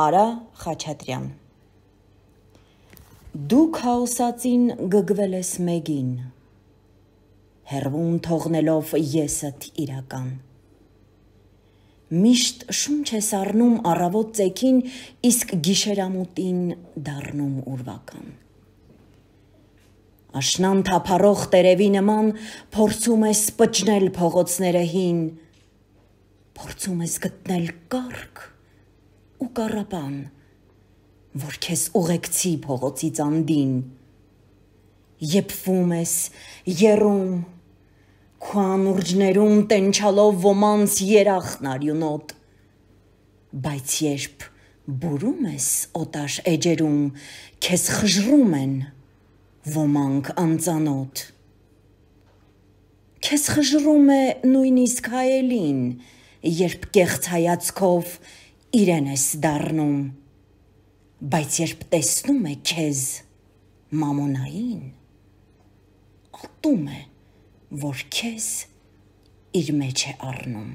Արա Խաչատրյան Դու քաոսածին գգվել ես մեկին հերվում թողնելով եսդ իրական Միշտ շունչ ես առնում առավոտ ցեքին իսկ գիշերամուտին դառնում ուրվական Աշնան թափարող տերևի նման փորձում ես պճնել փողոցները հին փորձում ես գտնել կարգ ու կարապան, որ քեզ ուղեկցի փողոցից անդին։ Եփ ֆում ես երում քան ուրջներում տենչալով ոմանց երախն արյունոտ բայց երբ բուրում ես օտար էջերում քեզ խժռում են ոմանք անծանոթ քեզ խժռում է նույնիսկ հայելին երբ կեղծ հայացքով իրեն ես դառնում։ Բայց երբ տեսնում է քեզ մամոնային, ատում է, որ քեզ իր մեջ է առնում։